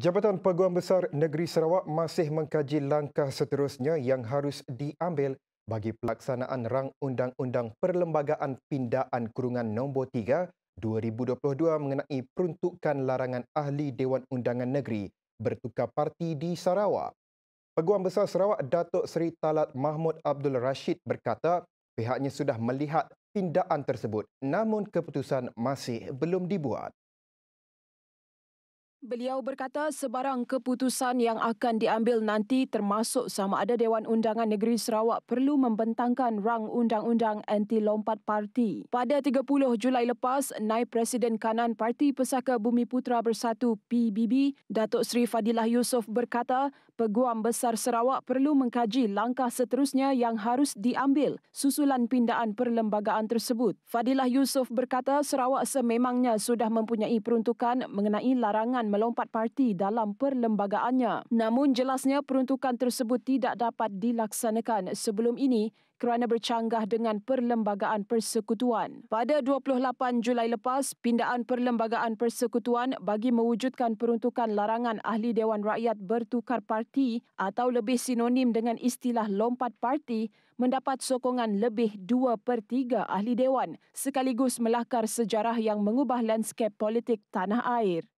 Jabatan Peguam Besar Negeri Sarawak masih mengkaji langkah seterusnya yang harus diambil bagi pelaksanaan rang Undang-Undang Perlembagaan Pindaan Kurungan No. 3 2022 mengenai peruntukan larangan ahli Dewan Undangan Negeri bertukar parti di Sarawak. Peguam Besar Sarawak Datuk Seri Talat Mahmud Abdul Rashid berkata pihaknya sudah melihat pindaan tersebut namun keputusan masih belum dibuat. Beliau berkata sebarang keputusan yang akan diambil nanti termasuk sama ada Dewan Undangan Negeri Sarawak perlu membentangkan rang undang-undang anti lompat parti. Pada 30 Julai lepas, naib presiden kanan Parti Pesaka Bumi Putra Bersatu PBB, Datuk Seri Fadilah Yusof berkata, Peguam Besar Sarawak perlu mengkaji langkah seterusnya yang harus diambil susulan pindaan perlembagaan tersebut. Fadilah Yusof berkata Sarawak sememangnya sudah mempunyai peruntukan mengenai larangan melompat parti dalam perlembagaannya. Namun jelasnya peruntukan tersebut tidak dapat dilaksanakan sebelum ini kerana bercanggah dengan perlembagaan persekutuan. Pada 28 Julai lepas, pindaan perlembagaan persekutuan bagi mewujudkan peruntukan larangan ahli Dewan Rakyat bertukar parti atau lebih sinonim dengan istilah lompat parti mendapat sokongan lebih 2 per 3 ahli Dewan sekaligus melakar sejarah yang mengubah landskap politik tanah air.